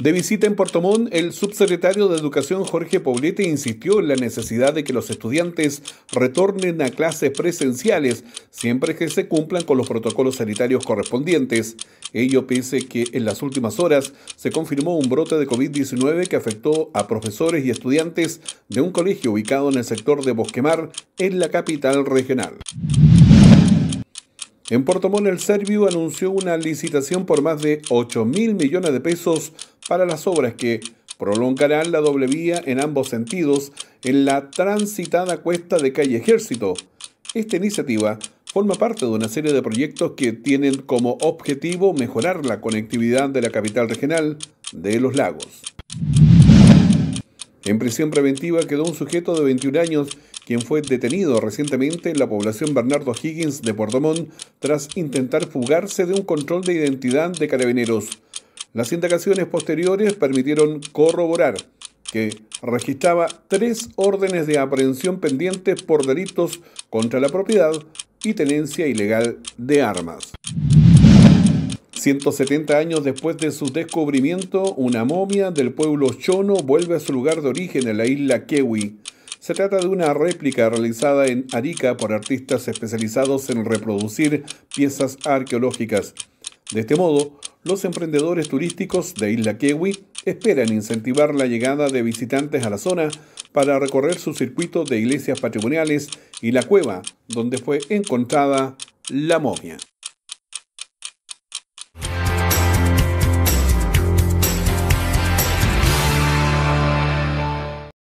De visita en Puerto Montt, el subsecretario de Educación Jorge Poblete insistió en la necesidad de que los estudiantes retornen a clases presenciales siempre que se cumplan con los protocolos sanitarios correspondientes. Ello pese que en las últimas horas se confirmó un brote de COVID-19 que afectó a profesores y estudiantes de un colegio ubicado en el sector de Bosquemar, en la capital regional. En Puerto Montt, el Servio anunció una licitación por más de 8 mil millones de pesos para las obras que prolongarán la doble vía en ambos sentidos en la transitada cuesta de calle Ejército. Esta iniciativa forma parte de una serie de proyectos que tienen como objetivo mejorar la conectividad de la capital regional de los lagos. En prisión preventiva quedó un sujeto de 21 años quien fue detenido recientemente en la población Bernardo Higgins de Puerto Montt tras intentar fugarse de un control de identidad de carabineros. Las indagaciones posteriores permitieron corroborar que registraba tres órdenes de aprehensión pendientes por delitos contra la propiedad y tenencia ilegal de armas. 170 años después de su descubrimiento, una momia del pueblo chono vuelve a su lugar de origen en la isla Kewi. Se trata de una réplica realizada en Arica por artistas especializados en reproducir piezas arqueológicas. De este modo, los emprendedores turísticos de Isla Kiwi esperan incentivar la llegada de visitantes a la zona para recorrer su circuito de iglesias patrimoniales y la cueva donde fue encontrada la momia.